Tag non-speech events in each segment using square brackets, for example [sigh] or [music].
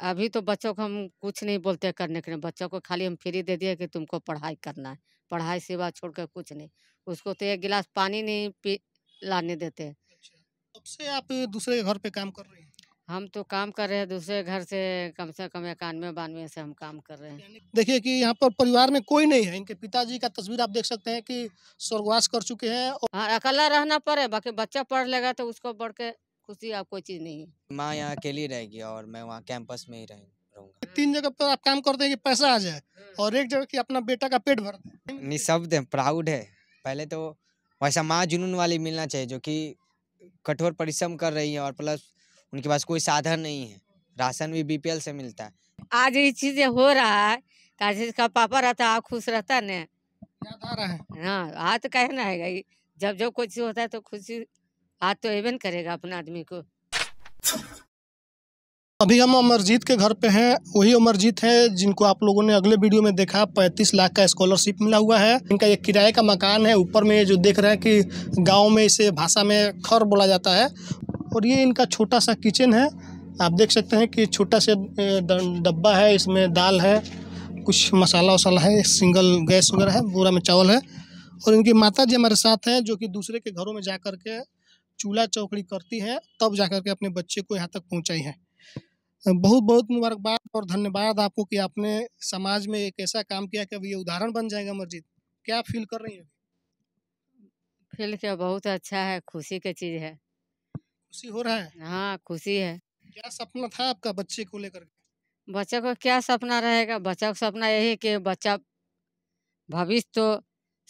अभी तो बच्चों को हम कुछ नहीं बोलते करने के लिए बच्चों को खाली हम फ्री दे दिए कि तुमको पढ़ाई करना है पढ़ाई सिवा छोड़ कर कुछ नहीं उसको तो एक गिलास पानी नहीं पी लाने देते हैं अच्छा, से आप दूसरे घर पे काम कर रहे हैं हम तो काम कर रहे हैं दूसरे घर से कम से कम इक्यानवे बानवे से हम काम कर रहे हैं देखिए कि यहाँ पर परिवार में कोई नहीं है इनके पिताजी का तस्वीर आप देख सकते हैं कि स्वर्गवास कर चुके हैं और... हाँ अकेला रहना पड़े बाकी बच्चा पढ़ लेगा तो उसको बढ़ के खुशी आप कोई चीज़ नहीं है माँ यहाँ अकेली रहेगी और मैं वहाँ कैंपस में ही रहूँ तो तीन जगह पर आप काम करते हैं कि पैसा आ जाए हम्म। और एक जगह की अपना बेटा का पेट भर दें निशब्द है प्राउड है पहले तो वैसा माँ जुनून वाली मिलना चाहिए जो कि कठोर परिश्रम कर रही है और प्लस उनके पास कोई साधन नहीं है राशन भी बीपीएल से मिलता है आज ये चीजें हो रहा है आज का पापा रहता है खुश रहता न याद आ रहा है हाँ तो कहना है जब जब कुछ होता है तो खुशी आज तो एवन करेगा अपना आदमी को अभी हम अमरजीत के घर पे हैं वही अमरजीत हैं जिनको आप लोगों ने अगले वीडियो में देखा 35 लाख का स्कॉलरशिप मिला हुआ है इनका ये किराए का मकान है ऊपर में जो देख रहे हैं कि गांव में इसे भाषा में खर बोला जाता है और ये इनका छोटा सा किचन है आप देख सकते हैं कि छोटा सा डब्बा है इसमें दाल है कुछ मसाला वसाला है सिंगल गैस वगैरह है बोरा में चावल है और इनकी माता जी हमारे साथ हैं जो कि दूसरे के घरों में जा के चूल्हा चौकड़ी करती है तब जा के अपने बच्चे को यहाँ तक पहुँचाई है बहुत बहुत मुबारकबाद और धन्यवाद आपको कि आपने समाज में एक ऐसा काम किया कि अभी ये उदाहरण बन जाएगा मस्जिद क्या फील कर रही है फील क्या बहुत अच्छा है खुशी की चीज़ है खुशी हो रहा है हाँ खुशी है क्या सपना था आपका बच्चे को लेकर बच्चे का क्या सपना रहेगा बच्चा का सपना यही कि बच्चा भविष्य तो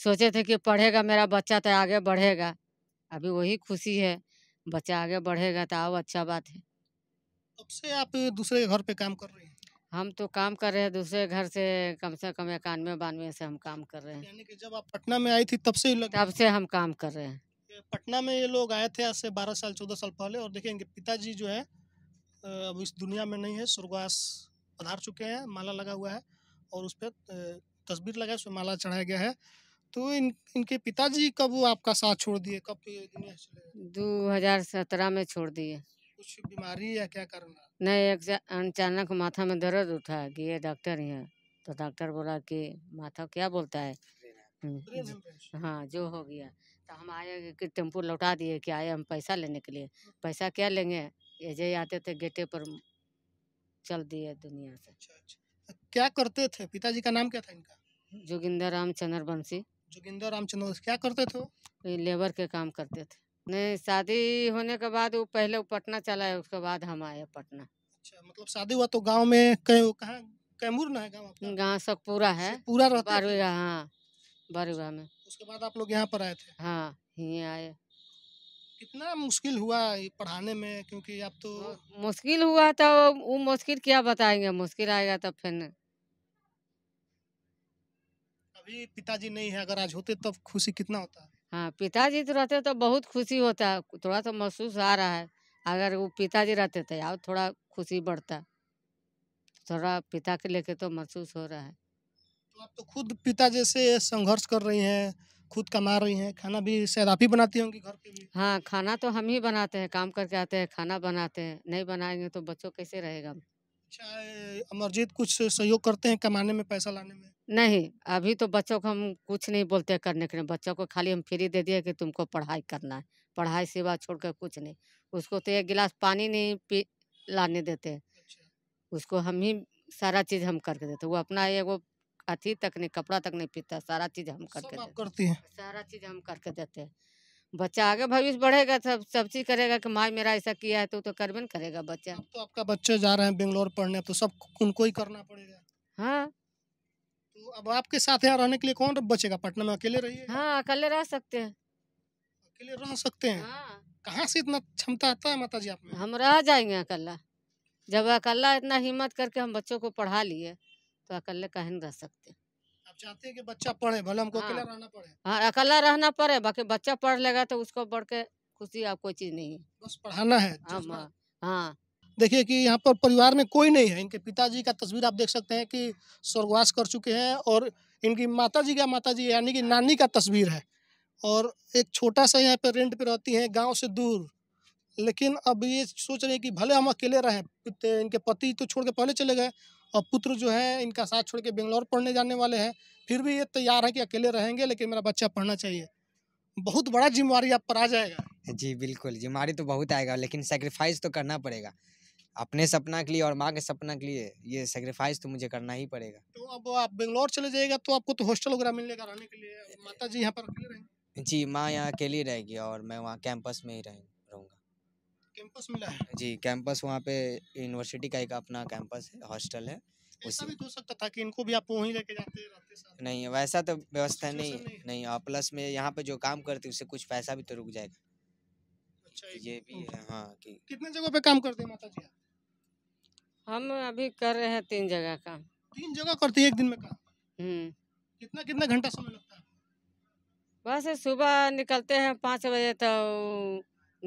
सोचे थे कि पढ़ेगा मेरा बच्चा तो आगे बढ़ेगा अभी वही खुशी है बच्चा आगे बढ़ेगा तो और अच्छा बात है तब से आप दूसरे घर पे काम कर रहे हैं हम तो काम कर रहे हैं दूसरे घर से कम से कम इक्यानवे बानवे से हम काम कर रहे हैं यानी कि जब आप पटना में आई थी तब से लग... तब से हम काम कर रहे हैं पटना में ये लोग आए थे आज से बारह साल चौदह साल पहले और देखिए इनके पिताजी जो है अब इस दुनिया में नहीं है स्वर्गवास पधार चुके हैं माला लगा हुआ है और उस पर तस्वीर लगा है उस पर माला चढ़ाया गया है तो इन इनके पिताजी कब वो आपका साथ छोड़ दिए कब तो दो हजार सत्रह में छोड़ दिए कुछ बीमारी या क्या करना नहीं अचानक माथा में दर्द उठा गए डॉक्टर यहाँ तो डॉक्टर बोला कि माथा क्या बोलता है हम्म, हम्म, हाँ जो हो गया तो हम आए कि टेम्पू लौटा दिए कि आए हम पैसा लेने के लिए पैसा क्या लेंगे एजे आते थे गेटे पर चल दिए दुनिया से अच्छा, अच्छा। क्या करते थे पिताजी का नाम क्या था इनका जोगिंदर राम चंद्र बंसी जोगिंदर रामचंद्र क्या करते थे वो लेबर के काम करते थे नहीं शादी होने के बाद वो पहले वो पटना चला है उसके बाद हम आए पटना अच्छा मतलब शादी हुआ तो गांव में कहीं कहाँ कैमूर ना है गांव गांव सब पूरा है पूरा रहता हाँ बारुगा में उसके बाद आप लोग यहाँ पर आए थे हाँ यही आए कितना मुश्किल हुआ पढ़ाने में क्योंकि आप तो मुश्किल हुआ तो वो मुश्किल क्या बताएंगे मुश्किल आएगा तब तो फिर अभी पिताजी नहीं है अगर आज होते तब तो खुशी कितना होता हाँ पिताजी तो रहते तो बहुत खुशी होता है थोड़ा तो महसूस आ रहा है अगर वो पिताजी रहते तो और थोड़ा खुशी बढ़ता थोड़ा पिता के लेके तो महसूस हो रहा है तो आप तो खुद पिता जैसे संघर्ष कर रही हैं खुद कमा रही हैं खाना भी शायद आप ही बनाती होंगी घर पे भी हाँ खाना तो हम ही बनाते हैं काम करके आते हैं खाना बनाते हैं नहीं बनाएंगे तो बच्चों कैसे रहेगा अच्छा अमरजीत कुछ सहयोग करते हैं कमाने में पैसा लाने में नहीं, अभी तो बच्चों को हम कुछ नहीं बोलते करने के लिए, बच्चों को खाली हम फ्री दे दिए कि तुमको पढ़ाई करना है, पढ़ाई सिवा छोड़ कर कुछ नहीं। उसको तो एक गिलास पानी नहीं पी लाने देते अच्छा। उसको हम ही सारा चीज़ हम करके देते वो अपना एगो अथी तक नहीं, कपड़ा तक नहीं पीता, सारा चीज़ हम करके देते करती हैं। सारा चीज़ हम करके देते हैं। बच्चा आगे भविष्य बढ़ेगा, सब सब चीज़ करेगा कि माँ मेरा ऐसा किया है, तो तो करबे करेगा बच्चा। तो आपका बच्चे जा रहे हैं बेंगलोर पढ़ने, तो सब उनको ही करना पड़ेगा। हाँ। अब आपके साथ यहाँ रहने के लिए कौन बचेगा पटना में अकेले रहिए हाँ अकेले रह सकते हैं अकेले रह सकते हैं हाँ। कहाँ से इतना क्षमता आता है माता जी आप में हम रह जाएंगे अकेला जब अकेला इतना हिम्मत करके हम बच्चों को पढ़ा लिए तो अकेले कहीं रह सकते हैं आप चाहते हैं कि बच्चा पढ़े भले हमको हाँ। अकेला रहना पड़े हाँ अकेला रहना पड़े बाकी बच्चा पढ़ लेगा तो उसको बढ़ के खुशी आप कोई चीज नहीं है बस पढ़ाना है हाँ हाँ देखिए कि यहाँ पर परिवार में कोई नहीं है इनके पिताजी का तस्वीर आप देख सकते हैं कि स्वर्गवास कर चुके हैं और इनकी माता जी का माता जी यानी कि नानी का तस्वीर है और एक छोटा सा यहाँ पर रेंट पे रहती हैं गांव से दूर लेकिन अब ये सोच रहे हैं कि भले हम अकेले रहें इनके पति तो छोड़ के पहले चले गए और पुत्र जो है इनका साथ छोड़ के बेंगलोर पढ़ने जाने वाले हैं फिर भी ये तैयार है कि अकेले रहेंगे लेकिन मेरा बच्चा पढ़ना चाहिए बहुत बड़ा जिम्मेवारी आप पर आ जाएगा जी बिल्कुल जिम्मेवारी तो बहुत आएगा लेकिन सेक्रीफाइस तो करना पड़ेगा अपने सपना के लिए और माँ के सपना के लिए ये सेक्रीफाइस तो मुझे करना ही पड़ेगा तो अब आप बेंगलोर चले जाएगा तो आपको तो हॉस्टल वगैरह मिलेगा रहने के लिए [laughs] माता जी यहाँ पर रहेंगे जी माँ यहाँ अकेली रहेगी और मैं वहाँ कैंपस में ही रहूँगा कैंपस मिला है जी कैंपस वहाँ पे यूनिवर्सिटी का एक अपना कैंपस है हॉस्टल है उसी भी तो हो सकता था कि इनको भी आप वहीं लेके जाते रहते नहीं वैसा तो व्यवस्था नहीं नहीं, नहीं और प्लस में यहाँ पे जो काम करती उससे कुछ पैसा भी तो रुक जाएगा अच्छा तो ये भी है हाँ कि कितने जगह पे काम करते हैं माता जी हम अभी कर रहे हैं तीन जगह काम तीन जगह करते हैं एक दिन में काम हम्म। कितना कितना घंटा समय लगता है बस सुबह निकलते हैं पाँच बजे तो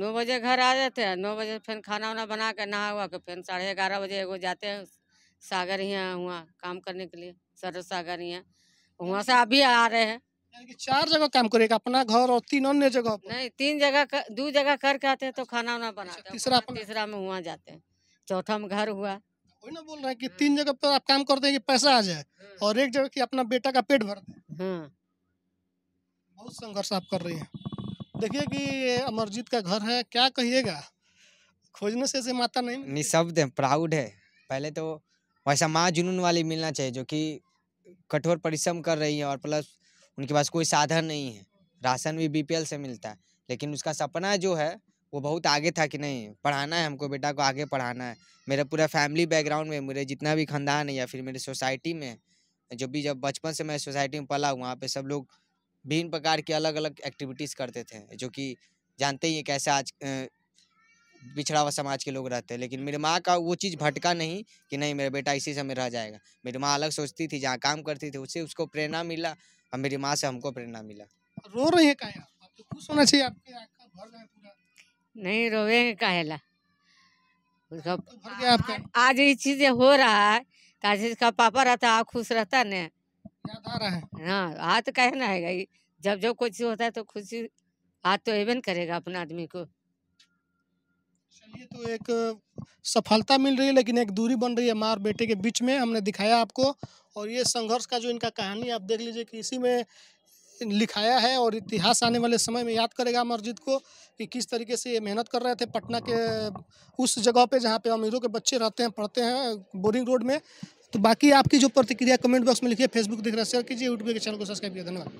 नौ बजे घर आ जाते हैं नौ बजे फिर खाना वाना बना कर नहा हुआ के फिर साढ़े ग्यारह बजे एगो जाते हैं सागर यहाँ हुआ काम करने के लिए सरो सागर यहाँ वहाँ से अभी आ रहे हैं चार जगह काम करेगा अपना घर और तीन अन्य जगह नहीं तीन जगह दो जगह करके आते हैं तो खाना वाना अच्छा, बनाते हैं तीसरा तीसरा में वहाँ जाते हैं चौथा में घर हुआ वही ना बोल रहे हैं कि हम्म। तीन जगह पर आप काम करते हैं कि पैसा आ जाए हम्म। और एक जगह की अपना बेटा का पेट भर दें हम्म। बहुत संघर्ष आप कर रही है देखिए कि अमरजीत का घर है क्या कहिएगा खोजने से ऐसे माता नहीं निशब्द है प्राउड है पहले तो वैसा माँ जुनून वाली मिलना चाहिए जो कि कठोर परिश्रम कर रही है और प्लस उनके पास कोई साधन नहीं है राशन भी बीपीएल से मिलता है लेकिन उसका सपना जो है वो बहुत आगे था कि नहीं पढ़ाना है हमको बेटा को आगे पढ़ाना है मेरा पूरा फैमिली बैकग्राउंड में मेरे जितना भी खानदान है या फिर मेरी सोसाइटी में जो भी जब बचपन से मैं सोसाइटी में पला हूँ वहाँ पे सब लोग विभिन्न प्रकार की अलग अलग एक्टिविटीज़ करते थे जो कि जानते ही हैं कैसे आज पिछड़ा हुआ समाज के लोग रहते हैं लेकिन मेरी माँ का वो चीज़ भटका नहीं कि नहीं मेरा बेटा इसी समय रह जाएगा मेरी माँ अलग सोचती थी जहाँ काम करती थी उससे उसको प्रेरणा मिला और मेरी माँ से हमको प्रेरणा मिला रो रहे हैं क्या तो खुश होना चाहिए आपके नहीं रोवेंगे कहेला उसका तो आज ये चीजें हो रहा है तो आज इसका पापा रहता है खुश रहता ने हाँ हाँ तो कहना है जब जब कुछ होता है तो खुशी आज तो एवन करेगा अपना आदमी को चलिए तो एक सफलता मिल रही है लेकिन एक दूरी बन रही है माँ और बेटे के बीच में हमने दिखाया आपको और ये संघर्ष का जो इनका कहानी आप देख लीजिए कि इसी में लिखाया है और इतिहास आने वाले समय में याद करेगा अमर को कि किस तरीके से ये मेहनत कर रहे थे पटना के उस जगह पे जहाँ पे अमीरों के बच्चे रहते हैं पढ़ते हैं बोरिंग रोड में तो बाकी आपकी जो प्रतिक्रिया कमेंट बॉक्स में लिखिए फेसबुक देख रहे हैं शेयर कीजिए यूट्यूब के चैनल को सब्सक्राइब किया धन्यवाद